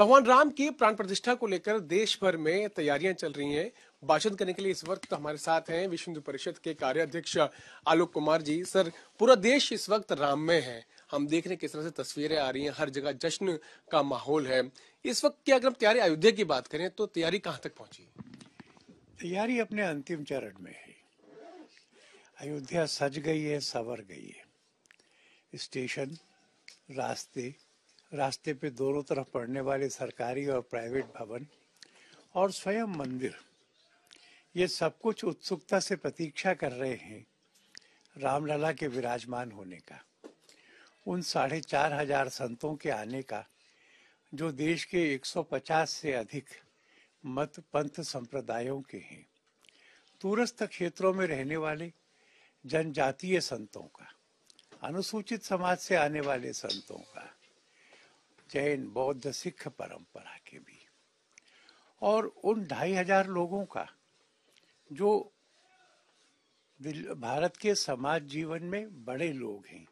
भगवान राम की प्राण प्रतिष्ठा को लेकर देश भर में तैयारियां चल रही हैं भाषण करने के लिए इस वक्त हमारे साथ हैं विश्व हिंदू परिषद के कार्याध्यक्ष आलोक कुमार जी सर पूरा देश इस वक्त राम में है हम देख रहे हैं किस तरह से तस्वीरें आ रही हैं हर जगह जश्न का माहौल है इस वक्त की अगर हम तैयारी अयोध्या की बात करें तो तैयारी कहाँ तक पहुंची तैयारी अपने अंतिम चरण में है अयोध्या सज गई है सवर गई है स्टेशन रास्ते रास्ते पे दोनों तरफ पड़ने वाले सरकारी और प्राइवेट भवन और स्वयं मंदिर ये सब कुछ उत्सुकता से प्रतीक्षा कर रहे हैं रामलला के विराजमान होने का उन साढ़े चार हजार संतों के आने का जो देश के 150 से अधिक मत पंथ संप्रदायों के हैं दूरस्थ क्षेत्रों में रहने वाले जनजातीय संतों का अनुसूचित समाज से आने वाले संतों का जैन बौद्ध सिख परंपरा के भी और उन ढाई हजार लोगों का जो भारत के समाज जीवन में बड़े लोग हैं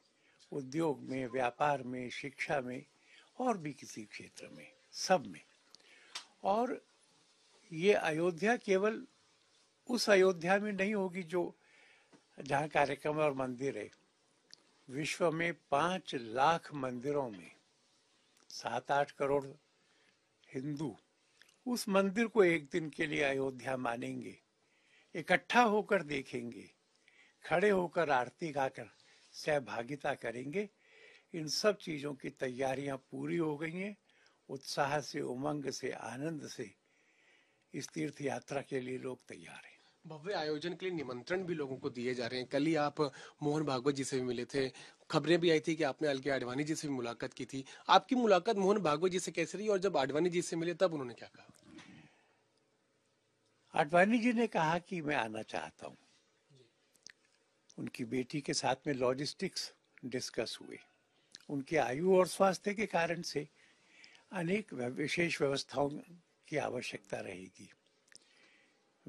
उद्योग में व्यापार में शिक्षा में और भी किसी क्षेत्र में सब में और ये अयोध्या केवल उस अयोध्या में नहीं होगी जो जहाँ कार्यक्रम और मंदिर है विश्व में पांच लाख मंदिरों में सात आठ करोड़ हिंदू उस मंदिर को एक दिन के लिए अयोध्या मानेंगे इकट्ठा होकर देखेंगे खड़े होकर आरती गाकर सहभागिता करेंगे इन सब चीजों की तैयारियां पूरी हो गई हैं उत्साह से उमंग से आनंद से इस तीर्थ यात्रा के लिए लोग तैयार हैं भव्य आयोजन के लिए निमंत्रण भी लोगों को दिए जा रहे हैं कल ही आप मोहन भागवत जी से भी मिले थे खबरें भी आई थी कि आपने के आडवाणी जी से भी मुलाकात की थी आपकी मुलाकात मोहन भागवत जी से कैसे रही और जब आडवाणी जी से मिले तब उन्होंने क्या कहा आडवाणी जी ने कहा कि मैं आना चाहता हूँ उनकी बेटी के साथ में लॉजिस्टिक्स डिस्कस हुए उनके आयु और स्वास्थ्य के कारण से अनेक विशेष व्यवस्थाओं की आवश्यकता रहेगी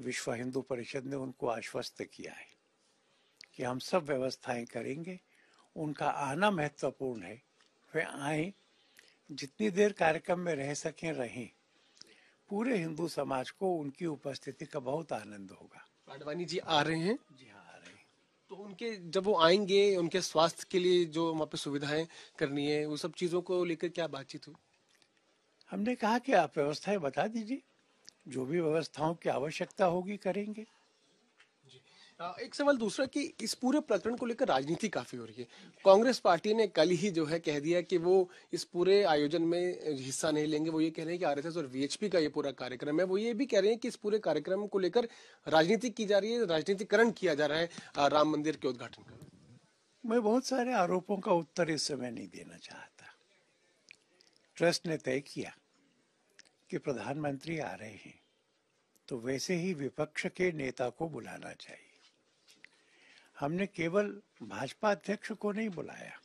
विश्व हिंदू परिषद ने उनको आश्वस्त किया है कि हम सब व्यवस्थाएं करेंगे उनका आना महत्वपूर्ण है वे आए जितनी देर कार्यक्रम में रह सकें रहें पूरे हिंदू समाज को उनकी उपस्थिति का बहुत आनंद होगा आडवाणी जी आ रहे हैं जी हाँ आ रहे हैं तो उनके जब वो आएंगे उनके स्वास्थ्य के लिए जो वहाँ पे सुविधाएं करनी है वो सब चीज़ों को लेकर क्या बातचीत हुई हमने कहा कि आप व्यवस्थाएं बता दीजिए जो भी व्यवस्थाओं की आवश्यकता होगी करेंगे एक सवाल दूसरा कि इस पूरे प्रकरण को लेकर राजनीति काफी हो रही है कांग्रेस पार्टी ने कल ही जो है कह दिया कि वो इस पूरे आयोजन में हिस्सा नहीं लेंगे वो ये कह रहे हैं कि आरएसएस और वीएचपी का ये पूरा कार्यक्रम है वो ये भी कह रहे हैं कि इस पूरे कार्यक्रम को लेकर राजनीति की जा रही है राजनीतिकरण किया जा रहा है राम मंदिर के उद्घाटन का मैं बहुत सारे आरोपों का उत्तर इस समय नहीं देना चाहता ट्रस्ट ने तय किया कि प्रधानमंत्री आ रहे हैं तो वैसे ही विपक्ष के नेता को बुलाना चाहिए हमने केवल भाजपा अध्यक्ष को नहीं बुलाया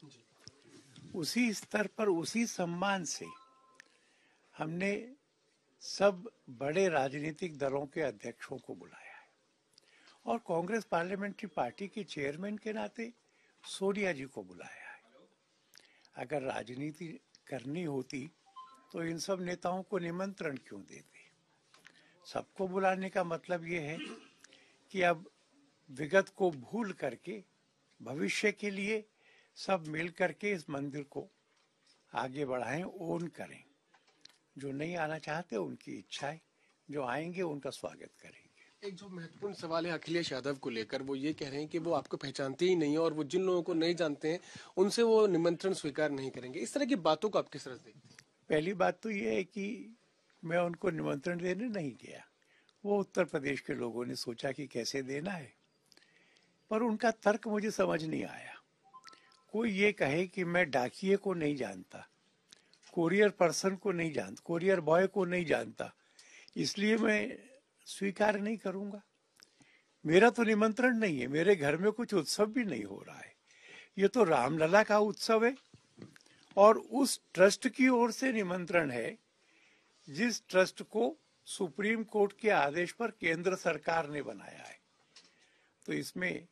उसी स्तर पर उसी सम्मान से हमने सब बड़े राजनीतिक दलों के अध्यक्षों को बुलाया है और कांग्रेस पार्लियामेंट्री पार्टी के चेयरमैन के नाते सोनिया जी को बुलाया है अगर राजनीति करनी होती तो इन सब नेताओं को निमंत्रण क्यों देते सबको बुलाने का मतलब ये है कि अब विगत को भूल करके भविष्य के लिए सब मिल करके इस मंदिर को आगे बढ़ाएं ओन करें जो नहीं आना चाहते उनकी इच्छाएं जो आएंगे उनका स्वागत करेंगे एक जो महत्वपूर्ण सवाल है अखिलेश यादव को लेकर वो ये कह रहे हैं कि वो आपको पहचानते ही नहीं है और वो जिन लोगों को नहीं जानते हैं उनसे वो निमंत्रण स्वीकार नहीं करेंगे इस तरह की बातों को आप किस तरह देखते हैं पहली बात तो ये है कि मैं उनको निमंत्रण देने नहीं गया वो उत्तर प्रदेश के लोगों ने सोचा कि कैसे देना है पर उनका तर्क मुझे समझ नहीं आया कोई ये कहे कि मैं डाकिए को नहीं जानता कोरियर पर्सन को नहीं जानता कोरियर बॉय को नहीं जानता इसलिए मैं स्वीकार नहीं करूंगा मेरा तो निमंत्रण नहीं है मेरे घर में कुछ उत्सव भी नहीं हो रहा है ये तो रामलला का उत्सव है और उस ट्रस्ट की ओर से निमंत्रण है जिस ट्रस्ट को सुप्रीम कोर्ट के आदेश पर केंद्र सरकार ने बनाया है तो इसमें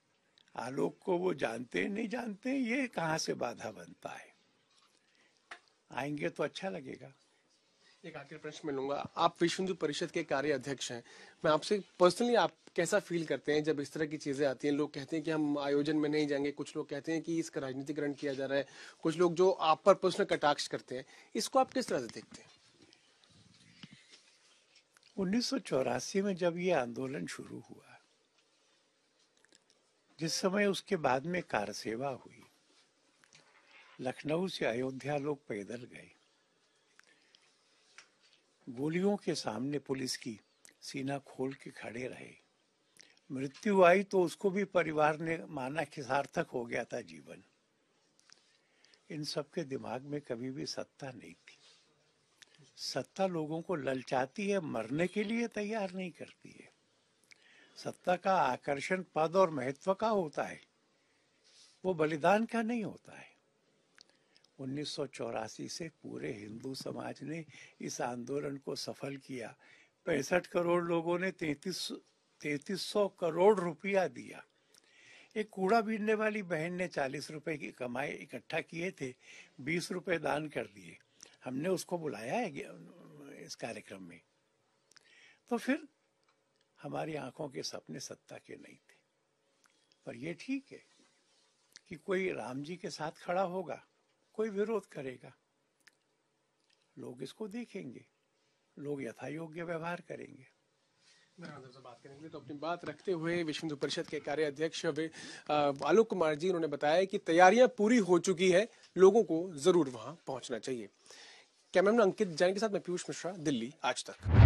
आलोक को वो जानते नहीं जानते ये कहाँ से बाधा बनता है आएंगे तो अच्छा लगेगा एक आखिर प्रश्न में लूंगा आप विश्व हिंदू परिषद के कार्य अध्यक्ष हैं मैं आपसे पर्सनली आप कैसा फील करते हैं जब इस तरह की चीजें आती हैं लोग कहते हैं कि हम आयोजन में नहीं जाएंगे कुछ लोग कहते हैं कि इसका राजनीतिकरण किया जा रहा है कुछ लोग जो आप पर पर्सनल कटाक्ष करते हैं इसको आप किस तरह से देखते हैं उन्नीस में जब ये आंदोलन शुरू हुआ जिस समय उसके बाद में कार सेवा हुई लखनऊ से अयोध्या लोग पैदल गए गोलियों के सामने पुलिस की सीना खोल के खड़े रहे मृत्यु आई तो उसको भी परिवार ने माना कि सार्थक हो गया था जीवन इन सबके दिमाग में कभी भी सत्ता नहीं थी सत्ता लोगों को ललचाती है मरने के लिए तैयार नहीं करती है सत्ता का आकर्षण पद और महत्व का होता है वो बलिदान का नहीं होता है उन्नीस से पूरे हिंदू समाज ने इस आंदोलन को सफल किया पैंसठ करोड़ लोगों ने तैतीस तैतीस सौ करोड़ रुपया दिया एक कूड़ा बीनने वाली बहन ने चालीस रुपए की कमाई इकट्ठा किए थे बीस रुपए दान कर दिए हमने उसको बुलाया है इस कार्यक्रम में तो फिर हमारी आंखों के सपने सत्ता के नहीं थे पर यह ठीक है कि कोई राम जी के साथ खड़ा होगा कोई विरोध करेगा लोग इसको देखेंगे लोग यथा योग्य व्यवहार करेंगे बात करेंगे तो अपनी बात रखते हुए विश्व हिंदू परिषद के कार्य अध्यक्ष आलोक कुमार जी उन्होंने बताया कि तैयारियां पूरी हो चुकी है लोगों को जरूर वहां पहुंचना चाहिए कैमरा अंकित जैन के साथ मैं पीयूष मिश्रा दिल्ली आज तक